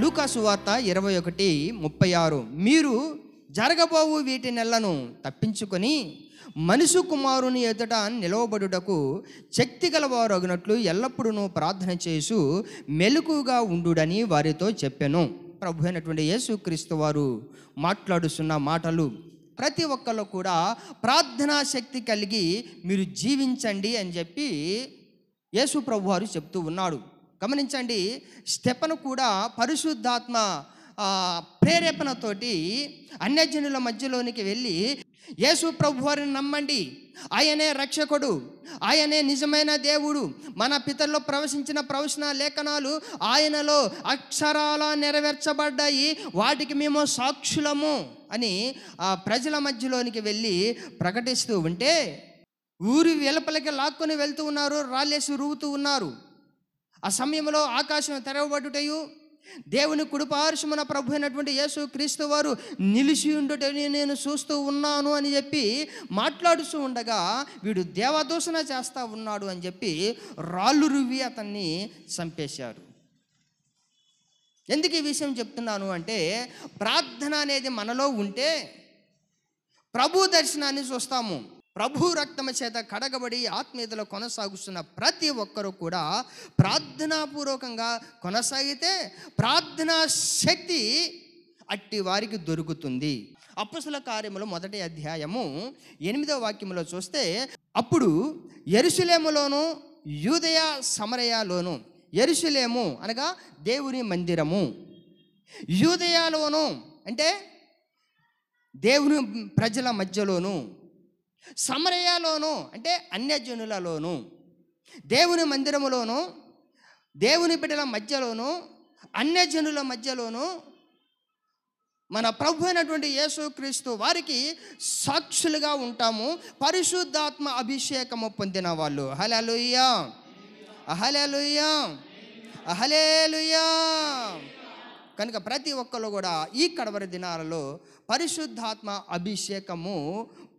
లూకాసు వార్త ఇరవై ఒకటి ముప్పై ఆరు మీరు జరగబోవు వీటి నెలను తప్పించుకొని మనుషు కుమారుని ఎదుట నిలవబడుటకు శక్తి గలవారు అగినట్లు ఎల్లప్పుడూ ప్రార్థన చేసు మెలకుగా ఉండుడని వారితో చెప్పాను ప్రభు అయినటువంటి క్రీస్తు వారు మాట్లాడుస్తున్న మాటలు ప్రతి ఒక్కళ్ళు కూడా ప్రార్థనా శక్తి కలిగి మీరు జీవించండి అని చెప్పి యేసు ప్రభు వారు చెప్తూ ఉన్నాడు గమనించండి స్టెపను కూడా పరిశుద్ధాత్మ ప్రేరేపణతోటి అన్యజనుల మధ్యలోనికి వెళ్ళి యేసు ప్రభు వారిని నమ్మండి ఆయనే రక్షకుడు ఆయనే నిజమైన దేవుడు మన పితల్లో ప్రవశించిన ప్రవచన లేఖనాలు ఆయనలో అక్షరాల నెరవేర్చబడ్డాయి వాటికి మేము సాక్షులము అని ఆ ప్రజల మధ్యలోనికి వెళ్ళి ప్రకటిస్తూ ఉంటే ఊరి వెలుపలకి లాక్కొని వెళ్తూ ఉన్నారు రాళ్ళేసి రూగుతూ ఉన్నారు ఆ సమయంలో ఆకాశం తెరవబడుటయు దేవుని కుడిపార్శమున ప్రభు అయినటువంటి యేసు క్రీస్తు వారు నిలిచి ఉండుటని నేను చూస్తూ ఉన్నాను అని చెప్పి మాట్లాడుతూ ఉండగా వీడు దేవదూషణ చేస్తూ ఉన్నాడు అని చెప్పి రాళ్ళు రువి అతన్ని చంపేశారు ఎందుకు ఈ విషయం చెప్తున్నాను అంటే ప్రార్థన అనేది మనలో ఉంటే ప్రభు దర్శనాన్ని చూస్తాము ప్రభు రక్తమ చేత కడగబడి ఆత్మీయతలో కొనసాగుస్తున్న ప్రతి ఒక్కరూ కూడా ప్రార్థనాపూర్వకంగా కొనసాగితే ప్రార్థనా శక్తి అట్టి వారికి దొరుకుతుంది అప్పుసల కార్యములో మొదటి అధ్యాయము ఎనిమిదవ వాక్యములో చూస్తే అప్పుడు ఎరుసలేములోను యూదయ సమరయలోను ఎరుసలేము అనగా దేవుని మందిరము యూదయాలోను అంటే దేవుని ప్రజల మధ్యలోను సమరయాలోను అంటే అన్యజనులలోను దేవుని మందిరములోను దేవుని బిడ్డల మధ్యలోను అన్యజనుల మధ్యలోను మన ప్రభు అయినటువంటి యేసుక్రీస్తు వారికి సాక్షులుగా ఉంటాము పరిశుద్ధాత్మ అభిషేకము పొందిన వాళ్ళు హలో అహలేలుయ్యాం అహలేలుయ్యాం కనుక ప్రతి ఒక్కరు కూడా ఈ కడవరి దినాలలో పరిశుద్ధాత్మ అభిషేకము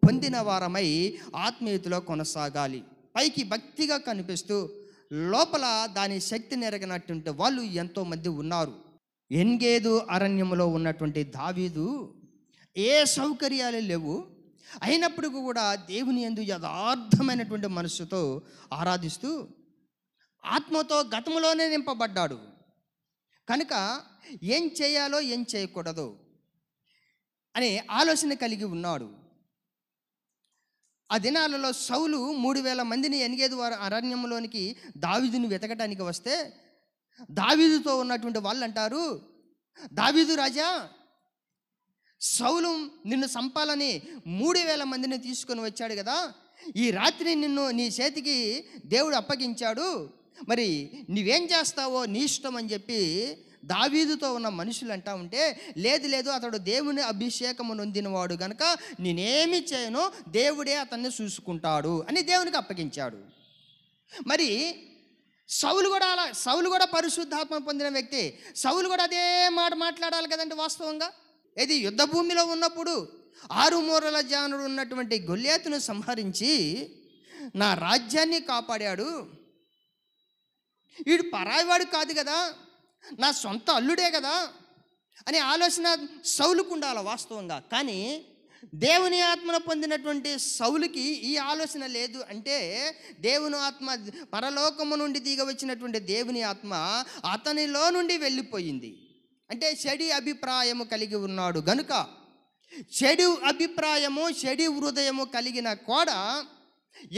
పొందిన వారమై ఆత్మీయతలో కొనసాగాలి పైకి భక్తిగా కనిపిస్తూ లోపల దాని శక్తి నెరగినటువంటి వాళ్ళు ఎంతోమంది ఉన్నారు ఎన్గేదు అరణ్యంలో ఉన్నటువంటి దావీదు ఏ సౌకర్యాలు లేవు అయినప్పటికీ కూడా దేవుని ఎందు యథార్థమైనటువంటి మనస్సుతో ఆరాధిస్తూ ఆత్మతో గతంలోనే నింపబడ్డాడు కనుక ఏం చేయాలో ఏం చేయకూడదు అనే ఆలోచన కలిగి ఉన్నాడు ఆ దినాలలో సౌలు మూడు వేల మందిని ఎనిగేది వారు అరణ్యంలోనికి దావీదుని వెతకటానికి వస్తే దావీదుతో ఉన్నటువంటి వాళ్ళు అంటారు దావీదు రాజా సౌలు నిన్ను సంపాలని మూడు వేల మందిని తీసుకొని వచ్చాడు కదా ఈ రాత్రి నిన్ను నీ చేతికి దేవుడు అప్పగించాడు మరి నువ్వేం చేస్తావో నీ ఇష్టం అని చెప్పి దావీదుతో ఉన్న మనుషులు అంటా ఉంటే లేదు లేదు అతడు దేవుని అభిషేకము నొందినవాడు గనక నేనేమి చేయను దేవుడే అతన్ని చూసుకుంటాడు అని దేవునికి అప్పగించాడు మరి సౌలు కూడా అలా సౌలు కూడా పరిశుద్ధాత్మ పొందిన వ్యక్తి సౌలు కూడా అదే మాట మాట్లాడాలి కదండి వాస్తవంగా ఇది యుద్ధ భూమిలో ఉన్నప్పుడు ఆరు మూరల జానుడు ఉన్నటువంటి గొల్లేతును సంహరించి నా రాజ్యాన్ని కాపాడాడు వీడు పరాయివాడు కాదు కదా నా సొంత అల్లుడే కదా అనే ఆలోచన సౌలుకు ఉండాల వాస్తవంగా కానీ దేవుని ఆత్మను పొందినటువంటి సౌలుకి ఈ ఆలోచన లేదు అంటే దేవుని ఆత్మ పరలోకము నుండి దిగవచ్చినటువంటి దేవుని ఆత్మ అతనిలో నుండి వెళ్ళిపోయింది అంటే చెడి అభిప్రాయము కలిగి ఉన్నాడు గనుక చెడు అభిప్రాయము చెడి హృదయము కలిగిన కూడా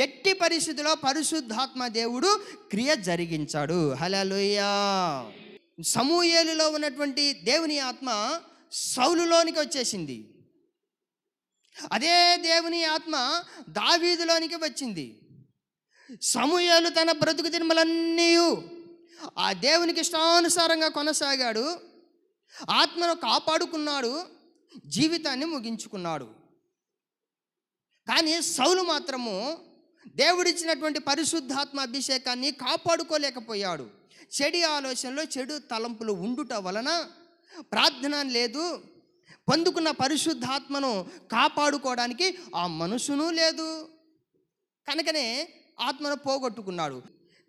ఎట్టి పరిస్థితిలో పరిశుద్ధాత్మ దేవుడు క్రియ జరిగించాడు హలలుయా సమూహేలులో ఉన్నటువంటి దేవుని ఆత్మ సౌలులోనికి వచ్చేసింది అదే దేవుని ఆత్మ దావీదులోనికి వచ్చింది సమూయేలు తన బ్రతుకు తిరుమలన్నీ ఆ దేవునికి ఇష్టానుసారంగా కొనసాగాడు ఆత్మను కాపాడుకున్నాడు జీవితాన్ని ముగించుకున్నాడు కానీ సౌలు మాత్రము దేవుడిచ్చినటువంటి పరిశుద్ధాత్మ అభిషేకాన్ని కాపాడుకోలేకపోయాడు చెడు ఆలోచనలో చెడు తలంపులు ఉండుట వలన ప్రార్థన లేదు పొందుకున్న పరిశుద్ధాత్మను కాపాడుకోవడానికి ఆ మనసును లేదు కనుకనే ఆత్మను పోగొట్టుకున్నాడు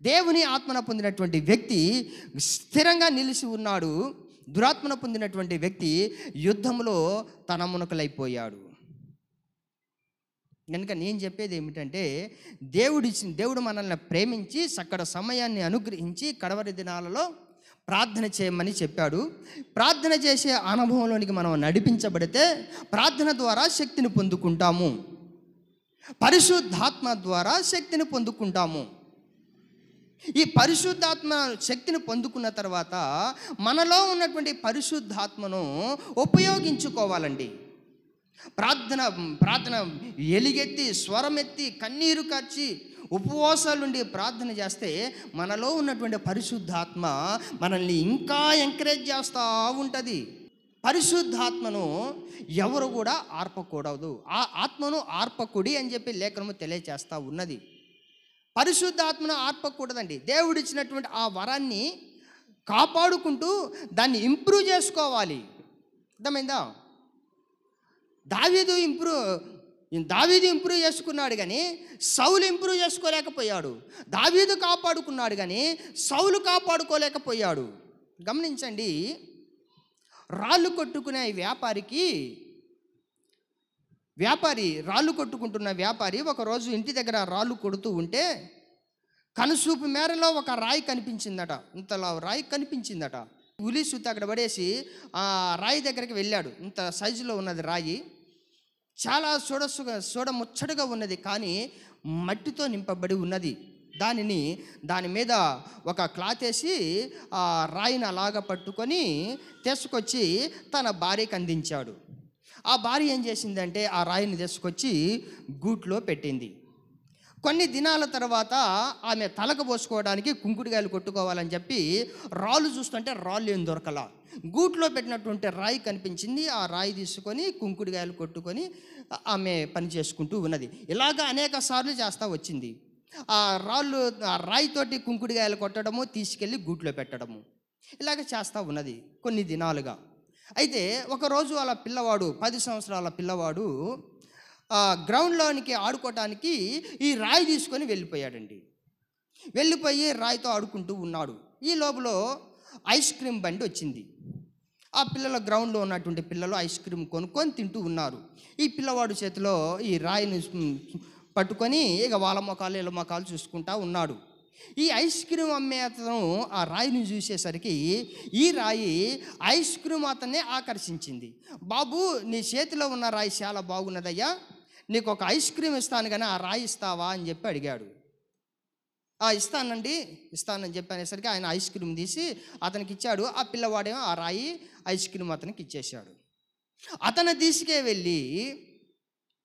దేవుని ఆత్మన పొందినటువంటి వ్యక్తి స్థిరంగా నిలిచి ఉన్నాడు దురాత్మన పొందినటువంటి వ్యక్తి యుద్ధంలో తన మునకలైపోయాడు కనుక నేను చెప్పేది ఏమిటంటే దేవుడు ఇచ్చిన దేవుడు మనల్ని ప్రేమించి సక్కడ సమయాన్ని అనుగ్రహించి కడవరి దినాలలో ప్రార్థన చేయమని చెప్పాడు ప్రార్థన చేసే అనుభవంలోనికి మనం నడిపించబడితే ప్రార్థన ద్వారా శక్తిని పొందుకుంటాము పరిశుద్ధాత్మ ద్వారా శక్తిని పొందుకుంటాము ఈ పరిశుద్ధాత్మ శక్తిని పొందుకున్న తర్వాత మనలో ఉన్నటువంటి పరిశుద్ధాత్మను ఉపయోగించుకోవాలండి ప్రార్థన ప్రార్థన ఎలిగెత్తి స్వరమెత్తి కన్నీరు కార్చి ఉపవాసాలుండి ప్రార్థన చేస్తే మనలో ఉన్నటువంటి పరిశుద్ధాత్మ మనల్ని ఇంకా ఎంకరేజ్ చేస్తూ ఉంటుంది పరిశుద్ధాత్మను ఎవరు కూడా ఆర్పకూడదు ఆ ఆత్మను ఆర్పకుడి అని చెప్పి లేఖనము తెలియచేస్తూ ఉన్నది పరిశుద్ధాత్మను ఆర్పకూడదండి దేవుడు ఇచ్చినటువంటి ఆ వరాన్ని కాపాడుకుంటూ దాన్ని ఇంప్రూవ్ చేసుకోవాలి అర్థమైందా దావీదు ఇంప్రూవ్ దావీదు ఇంప్రూవ్ చేసుకున్నాడు కానీ సౌలు ఇంప్రూవ్ చేసుకోలేకపోయాడు దావీదు కాపాడుకున్నాడు కానీ సౌలు కాపాడుకోలేకపోయాడు గమనించండి రాళ్ళు కొట్టుకునే వ్యాపారికి వ్యాపారి రాళ్ళు కొట్టుకుంటున్న వ్యాపారి ఒకరోజు ఇంటి దగ్గర రాళ్ళు కొడుతూ ఉంటే కనుసూపు మేరలో ఒక రాయి కనిపించిందట ఇంతలా రాయి కనిపించిందట సూత అక్కడ పడేసి ఆ రాయి దగ్గరికి వెళ్ళాడు ఇంత సైజులో ఉన్నది రాయి చాలా చూడసుగా సోడ ముచ్చటగా ఉన్నది కానీ మట్టితో నింపబడి ఉన్నది దానిని దాని మీద ఒక క్లాత్ వేసి రాయిని అలాగ పట్టుకొని తీసుకొచ్చి తన భార్యకి అందించాడు ఆ భార్య ఏం చేసిందంటే ఆ రాయిని తీసుకొచ్చి గూట్లో పెట్టింది కొన్ని దినాల తర్వాత ఆమె తలకు పోసుకోవడానికి కుంకుడుగాయలు కొట్టుకోవాలని చెప్పి రాళ్ళు చూస్తుంటే రాళ్ళు ఏం దొరకల గూట్లో పెట్టినటువంటి రాయి కనిపించింది ఆ రాయి తీసుకొని కుంకుడుగాయలు కొట్టుకొని ఆమె పని చేసుకుంటూ ఉన్నది ఇలాగ అనేక సార్లు చేస్తూ వచ్చింది ఆ రాళ్ళు ఆ రాయితోటి కుంకుడుగాయలు కొట్టడము తీసుకెళ్ళి గూట్లో పెట్టడము ఇలాగ చేస్తూ ఉన్నది కొన్ని దినాలుగా అయితే ఒకరోజు అలా పిల్లవాడు పది సంవత్సరాల పిల్లవాడు గ్రౌండ్లోనికి ఆడుకోవటానికి ఈ రాయి తీసుకొని వెళ్ళిపోయాడండి వెళ్ళిపోయి రాయితో ఆడుకుంటూ ఉన్నాడు ఈ లోపల ఐస్ క్రీమ్ బండి వచ్చింది ఆ పిల్లల గ్రౌండ్లో ఉన్నటువంటి పిల్లలు ఐస్ క్రీమ్ కొనుక్కొని తింటూ ఉన్నారు ఈ పిల్లవాడు చేతిలో ఈ రాయిని పట్టుకొని ఇక వాళ్ళ మొఖాలు ఇళ్ళ మొఖాలు చూసుకుంటా ఉన్నాడు ఈ ఐస్ క్రీమ్ అమ్మే అతను ఆ రాయిని చూసేసరికి ఈ రాయి ఐస్ క్రీమ్ అతన్నే ఆకర్షించింది బాబు నీ చేతిలో ఉన్న రాయి చాలా బాగున్నదయ్యా నీకు ఒక ఐస్ క్రీమ్ ఇస్తాను కానీ ఆ రాయి ఇస్తావా అని చెప్పి అడిగాడు ఆ ఇస్తానండి ఇస్తానని అనేసరికి ఆయన ఐస్ క్రీమ్ తీసి అతనికి ఇచ్చాడు ఆ పిల్లవాడేమో ఆ రాయి ఐస్ క్రీమ్ అతనికి ఇచ్చేశాడు అతను తీసుకే వెళ్ళి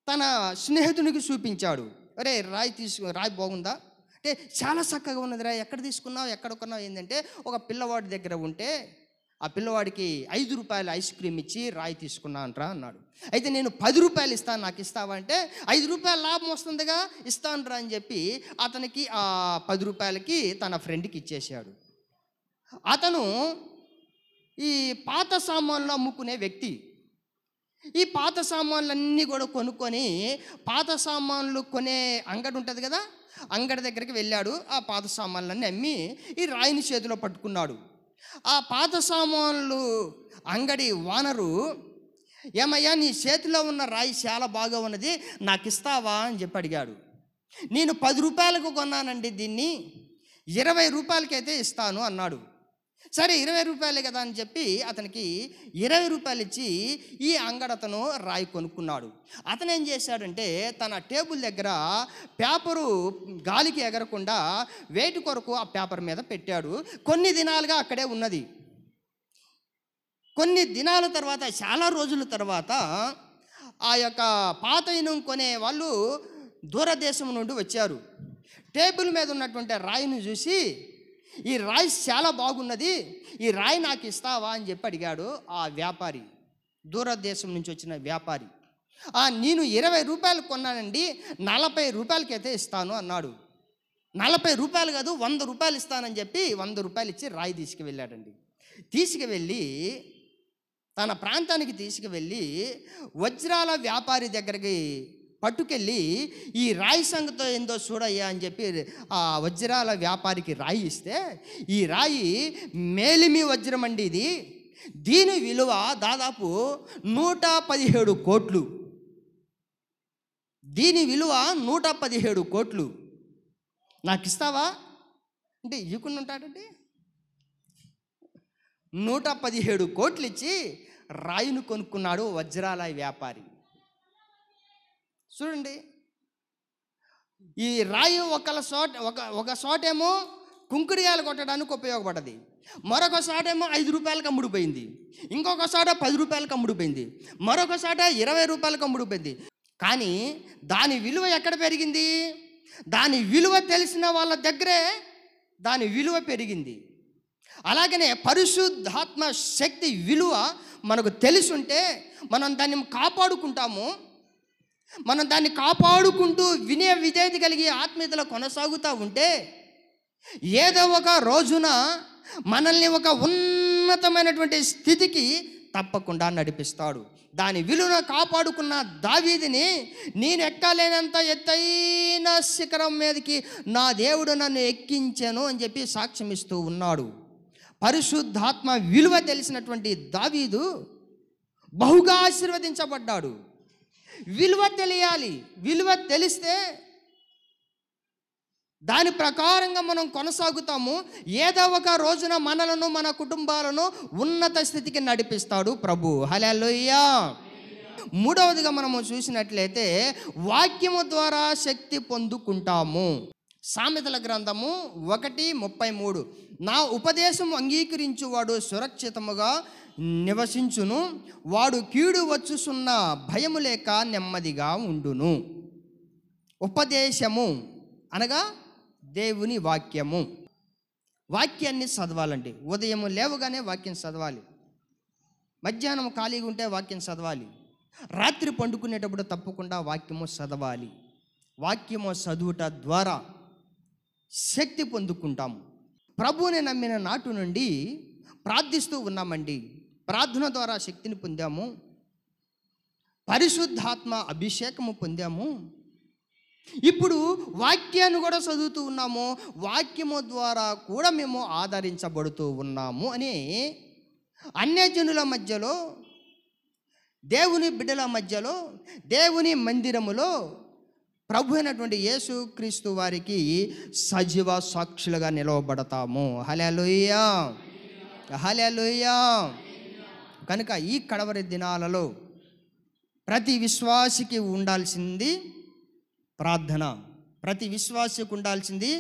తన స్నేహితునికి చూపించాడు అరే రాయి తీసుకు రాయి బాగుందా అంటే చాలా చక్కగా ఉన్నది రా ఎక్కడ తీసుకున్నావు ఎక్కడ కొన్నావు ఏంటంటే ఒక పిల్లవాడి దగ్గర ఉంటే ఆ పిల్లవాడికి ఐదు రూపాయలు ఐస్ క్రీమ్ ఇచ్చి రాయి తీసుకున్నా అంటరా అన్నాడు అయితే నేను పది రూపాయలు ఇస్తాను నాకు ఇస్తావా అంటే ఐదు రూపాయలు లాభం వస్తుందిగా ఇస్తానురా అని చెప్పి అతనికి ఆ పది రూపాయలకి తన ఫ్రెండ్కి ఇచ్చేసాడు అతను ఈ పాత సామాన్లు అమ్ముకునే వ్యక్తి ఈ పాత సామాన్లన్నీ కూడా కొనుక్కొని పాత సామాన్లు కొనే అంగడి ఉంటుంది కదా అంగడి దగ్గరికి వెళ్ళాడు ఆ పాత సామాన్లన్నీ అమ్మి ఈ రాయిని చేతిలో పట్టుకున్నాడు ఆ పాత సామాన్లు అంగడి వానరు ఏమయ్యా నీ చేతిలో ఉన్న రాయి చాలా బాగా ఉన్నది నాకు ఇస్తావా అని చెప్పి అడిగాడు నేను పది రూపాయలకు కొన్నానండి దీన్ని ఇరవై రూపాయలకైతే ఇస్తాను అన్నాడు సరే ఇరవై రూపాయలే కదా అని చెప్పి అతనికి ఇరవై రూపాయలు ఇచ్చి ఈ అంగడతను రాయి కొనుక్కున్నాడు అతను ఏం చేశాడంటే తన టేబుల్ దగ్గర పేపరు గాలికి ఎగరకుండా వేటి కొరకు ఆ పేపర్ మీద పెట్టాడు కొన్ని దినాలుగా అక్కడే ఉన్నది కొన్ని దినాల తర్వాత చాలా రోజుల తర్వాత ఆ యొక్క పాత ఇనం కొనే వాళ్ళు దూరదేశం నుండి వచ్చారు టేబుల్ మీద ఉన్నటువంటి రాయిని చూసి ఈ రాయి చాలా బాగున్నది ఈ రాయి నాకు ఇస్తావా అని చెప్పి అడిగాడు ఆ వ్యాపారి దూరదేశం నుంచి వచ్చిన వ్యాపారి నేను ఇరవై రూపాయలు కొన్నానండి నలభై రూపాయలకైతే ఇస్తాను అన్నాడు నలభై రూపాయలు కాదు వంద రూపాయలు ఇస్తానని చెప్పి వంద రూపాయలు ఇచ్చి రాయి తీసుకువెళ్ళాడండి తీసుకువెళ్ళి తన ప్రాంతానికి తీసుకువెళ్ళి వజ్రాల వ్యాపారి దగ్గరికి పట్టుకెళ్ళి ఈ రాయి సంగతో ఏందో చూడయ్యా అని చెప్పి ఆ వజ్రాల వ్యాపారికి రాయి ఇస్తే ఈ రాయి మేలిమి వజ్రం అండి ఇది దీని విలువ దాదాపు నూట పదిహేడు కోట్లు దీని విలువ నూట పదిహేడు కోట్లు నాకు ఇస్తావా అంటే ఇవ్వకుండా ఉంటాడండి నూట పదిహేడు కోట్లు ఇచ్చి రాయిని కొనుక్కున్నాడు వజ్రాల వ్యాపారి చూడండి ఈ రాయి ఒక షాట్ ఒక ఒక షాట్ ఏమో కుంకుడియాలు కొట్టడానికి ఉపయోగపడది మరొక షాట్ ఏమో ఐదు రూపాయలకు అమ్ముడుపోయింది ఇంకొక షాట పది రూపాయలకు అమ్ముడుపోయింది మరొక షాట ఇరవై రూపాయలకు అమ్ముడుపోయింది కానీ దాని విలువ ఎక్కడ పెరిగింది దాని విలువ తెలిసిన వాళ్ళ దగ్గరే దాని విలువ పెరిగింది అలాగనే పరిశుద్ధాత్మ శక్తి విలువ మనకు ఉంటే మనం దాన్ని కాపాడుకుంటాము మనం దాన్ని కాపాడుకుంటూ వినే విధేయత కలిగి ఆత్మీయతలో కొనసాగుతూ ఉంటే ఏదో ఒక రోజున మనల్ని ఒక ఉన్నతమైనటువంటి స్థితికి తప్పకుండా నడిపిస్తాడు దాని విలువ కాపాడుకున్న దావీదిని నేను ఎక్కలేనంత ఎత్తైన శిఖరం మీదకి నా దేవుడు నన్ను ఎక్కించాను అని చెప్పి సాక్ష్యం ఇస్తూ ఉన్నాడు పరిశుద్ధాత్మ విలువ తెలిసినటువంటి దావీదు బహుగా ఆశీర్వదించబడ్డాడు విలువ తెలియాలి విలువ తెలిస్తే దాని ప్రకారంగా మనం కొనసాగుతాము ఏదో ఒక రోజున మనలను మన కుటుంబాలను ఉన్నత స్థితికి నడిపిస్తాడు ప్రభు హలలోయ్యా మూడవదిగా మనము చూసినట్లయితే వాక్యము ద్వారా శక్తి పొందుకుంటాము సామెతల గ్రంథము ఒకటి ముప్పై మూడు నా ఉపదేశం అంగీకరించువాడు సురక్షితముగా నివసించును వాడు కీడు వచ్చుసున్న భయము లేక నెమ్మదిగా ఉండును ఉపదేశము అనగా దేవుని వాక్యము వాక్యాన్ని చదవాలండి ఉదయం లేవగానే వాక్యం చదవాలి మధ్యాహ్నం ఖాళీగా ఉంటే వాక్యం చదవాలి రాత్రి పండుకునేటప్పుడు తప్పకుండా వాక్యము చదవాలి వాక్యము చదువుట ద్వారా శక్తి పొందుకుంటాము ప్రభువుని నమ్మిన నాటు నుండి ప్రార్థిస్తూ ఉన్నామండి ప్రార్థన ద్వారా శక్తిని పొందాము పరిశుద్ధాత్మ అభిషేకము పొందాము ఇప్పుడు వాక్యాన్ని కూడా చదువుతూ ఉన్నాము వాక్యము ద్వారా కూడా మేము ఆదరించబడుతూ ఉన్నాము అని అన్యజనుల మధ్యలో దేవుని బిడ్డల మధ్యలో దేవుని మందిరములో ప్రభు అయినటువంటి యేసు క్రీస్తు వారికి సజీవ సాక్షులుగా నిలవబడతాము హలెలుయ్యా హలెలుయ్యా కనుక ఈ కడవరి దినాలలో ప్రతి విశ్వాసికి ఉండాల్సింది ప్రార్థన ప్రతి విశ్వాసికి ఉండాల్సింది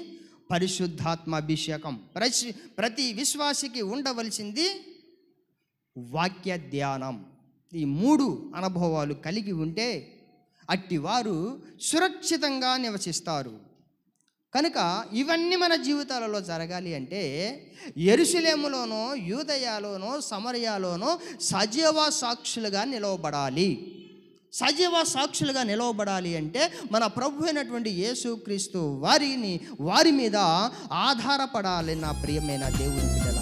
అభిషేకం ప్రతి ప్రతి విశ్వాసికి ఉండవలసింది వాక్య ధ్యానం ఈ మూడు అనుభవాలు కలిగి ఉంటే అట్టివారు సురక్షితంగా నివసిస్తారు కనుక ఇవన్నీ మన జీవితాలలో జరగాలి అంటే ఎరుసలేములోనో యూదయాలోనో సమరయాలోనో సజీవ సాక్షులుగా నిలవబడాలి సజీవ సాక్షులుగా నిలవబడాలి అంటే మన ప్రభు అయినటువంటి యేసుక్రీస్తు వారిని వారి మీద ఆధారపడాలి నా ప్రియమైన దేవుని పిల్లల